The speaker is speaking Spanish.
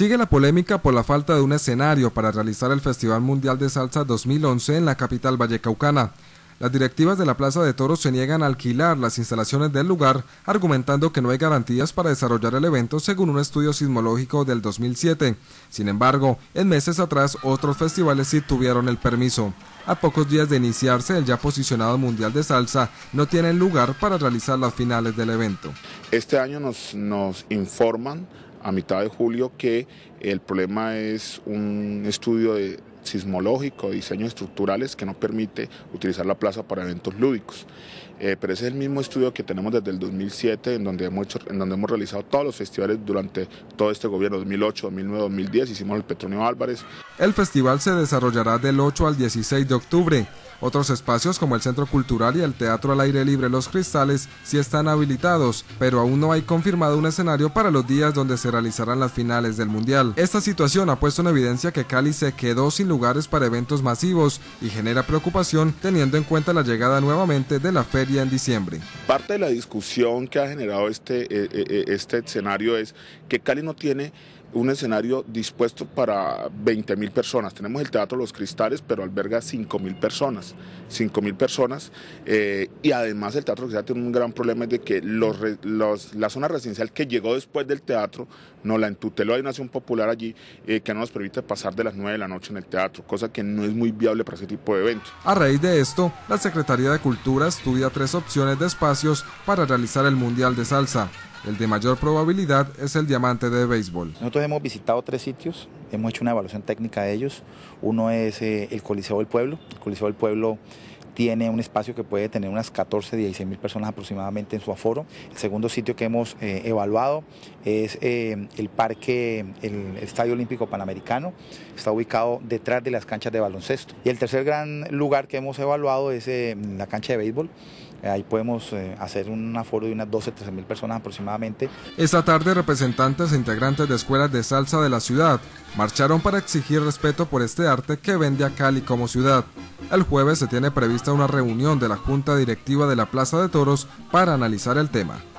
Sigue la polémica por la falta de un escenario para realizar el Festival Mundial de Salsa 2011 en la capital vallecaucana. Las directivas de la Plaza de Toros se niegan a alquilar las instalaciones del lugar, argumentando que no hay garantías para desarrollar el evento según un estudio sismológico del 2007. Sin embargo, en meses atrás otros festivales sí tuvieron el permiso. A pocos días de iniciarse el ya posicionado Mundial de Salsa, no tienen lugar para realizar las finales del evento. Este año nos informan a mitad de julio que el problema es un estudio de sismológico, diseños estructurales que no permite utilizar la plaza para eventos lúdicos. Eh, pero ese es el mismo estudio que tenemos desde el 2007, en donde, hemos en donde hemos realizado todos los festivales durante todo este gobierno, 2008, 2009, 2010, hicimos el Petronio Álvarez. El festival se desarrollará del 8 al 16 de octubre. Otros espacios como el Centro Cultural y el Teatro al Aire Libre Los Cristales sí están habilitados, pero aún no hay confirmado un escenario para los días donde se realizarán las finales del Mundial. Esta situación ha puesto en evidencia que Cali se quedó sin lugares para eventos masivos y genera preocupación teniendo en cuenta la llegada nuevamente de la feria en diciembre. Parte de la discusión que ha generado este, eh, eh, eh, este escenario es que Cali no tiene un escenario dispuesto para 20.000 personas. Tenemos el Teatro Los Cristales, pero alberga 5.000 mil personas. 5.000 mil personas. Eh, y además el Teatro Cristal tiene un gran problema es de que la zona residencial que llegó después del teatro no la entuteló. Hay una acción popular allí eh, que no nos permite pasar de las 9 de la noche en el teatro, cosa que no es muy viable para ese tipo de eventos. A raíz de esto, la Secretaría de Cultura estudia tres opciones de espacios para realizar el Mundial de Salsa. El de mayor probabilidad es el diamante de béisbol. Nosotros hemos visitado tres sitios, hemos hecho una evaluación técnica de ellos. Uno es eh, el Coliseo del Pueblo. El Coliseo del Pueblo tiene un espacio que puede tener unas 14, 16 mil personas aproximadamente en su aforo. El segundo sitio que hemos eh, evaluado es eh, el parque, el, Estadio Olímpico Panamericano, está ubicado detrás de las canchas de baloncesto. Y el tercer gran lugar que hemos evaluado es eh, la cancha de béisbol. Ahí podemos hacer un aforo de unas 12, 13 mil personas aproximadamente. Esta tarde representantes e integrantes de escuelas de salsa de la ciudad marcharon para exigir respeto por este arte que vende a Cali como ciudad. El jueves se tiene previsto hasta una reunión de la Junta Directiva de la Plaza de Toros para analizar el tema.